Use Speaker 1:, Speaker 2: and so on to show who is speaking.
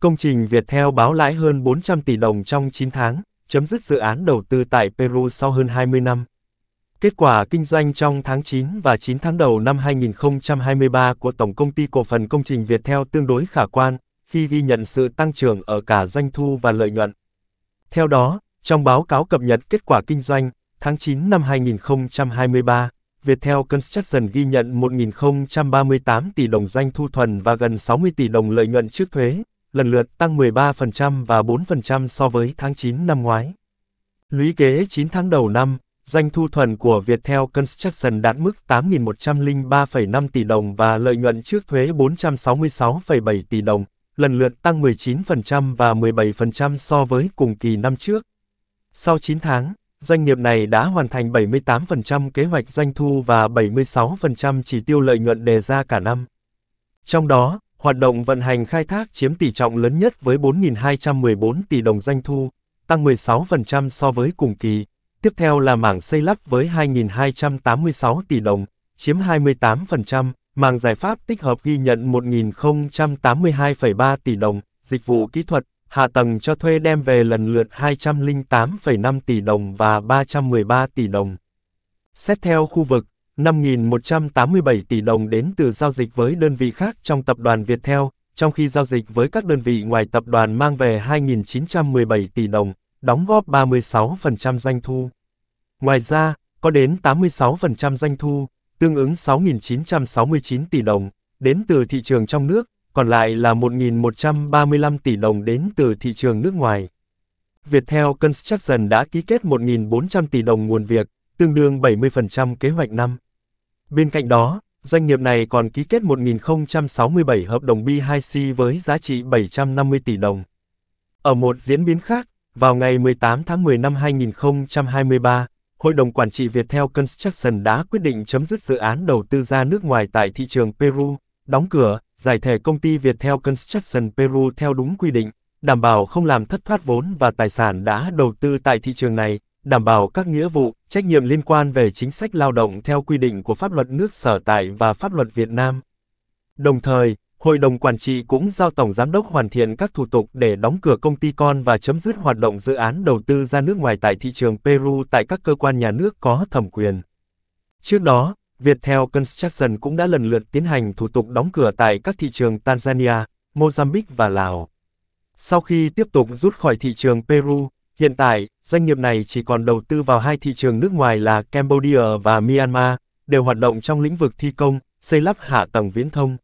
Speaker 1: Công trình Việt theo báo lãi hơn 400 tỷ đồng trong 9 tháng, chấm dứt dự án đầu tư tại Peru sau hơn 20 năm. Kết quả kinh doanh trong tháng 9 và 9 tháng đầu năm 2023 của Tổng công ty cổ phần công trình Việt theo tương đối khả quan, khi ghi nhận sự tăng trưởng ở cả doanh thu và lợi nhuận. Theo đó, trong báo cáo cập nhật kết quả kinh doanh, tháng 9 năm 2023, Viettel Construction ghi nhận 1.038 tỷ đồng doanh thu thuần và gần 60 tỷ đồng lợi nhuận trước thuế, lần lượt tăng 13% và 4% so với tháng 9 năm ngoái. Lũy kế 9 tháng đầu năm, doanh thu thuần của Viettel Construction đạt mức 8.103,5 tỷ đồng và lợi nhuận trước thuế 466,7 tỷ đồng, lần lượt tăng 19% và 17% so với cùng kỳ năm trước. Sau 9 tháng, Doanh nghiệp này đã hoàn thành 78% kế hoạch doanh thu và 76% chỉ tiêu lợi nhuận đề ra cả năm. Trong đó, hoạt động vận hành khai thác chiếm tỷ trọng lớn nhất với 4.214 tỷ đồng doanh thu, tăng 16% so với cùng kỳ. Tiếp theo là mảng xây lắp với 2.286 tỷ đồng, chiếm 28%, mảng giải pháp tích hợp ghi nhận 1.082,3 tỷ đồng, dịch vụ kỹ thuật hạ tầng cho thuê đem về lần lượt 208,5 tỷ đồng và 313 tỷ đồng. Xét theo khu vực, 5.187 tỷ đồng đến từ giao dịch với đơn vị khác trong tập đoàn Viettel, trong khi giao dịch với các đơn vị ngoài tập đoàn mang về 2.917 tỷ đồng, đóng góp 36% doanh thu. Ngoài ra, có đến 86% doanh thu, tương ứng 6.969 tỷ đồng, đến từ thị trường trong nước, còn lại là 1.135 tỷ đồng đến từ thị trường nước ngoài. Viettel Construction đã ký kết 1.400 tỷ đồng nguồn việc, tương đương 70% kế hoạch năm. Bên cạnh đó, doanh nghiệp này còn ký kết 1.067 hợp đồng B2C với giá trị 750 tỷ đồng. Ở một diễn biến khác, vào ngày 18 tháng 10 năm 2023, Hội đồng Quản trị Viettel Construction đã quyết định chấm dứt dự án đầu tư ra nước ngoài tại thị trường Peru, đóng cửa, giải thể công ty Viettel Construction Peru theo đúng quy định, đảm bảo không làm thất thoát vốn và tài sản đã đầu tư tại thị trường này, đảm bảo các nghĩa vụ, trách nhiệm liên quan về chính sách lao động theo quy định của pháp luật nước sở tại và pháp luật Việt Nam. Đồng thời, Hội đồng Quản trị cũng giao Tổng Giám đốc hoàn thiện các thủ tục để đóng cửa công ty con và chấm dứt hoạt động dự án đầu tư ra nước ngoài tại thị trường Peru tại các cơ quan nhà nước có thẩm quyền. Trước đó, Viettel Construction cũng đã lần lượt tiến hành thủ tục đóng cửa tại các thị trường Tanzania, Mozambique và Lào. Sau khi tiếp tục rút khỏi thị trường Peru, hiện tại, doanh nghiệp này chỉ còn đầu tư vào hai thị trường nước ngoài là Cambodia và Myanmar, đều hoạt động trong lĩnh vực thi công, xây lắp hạ tầng viễn thông.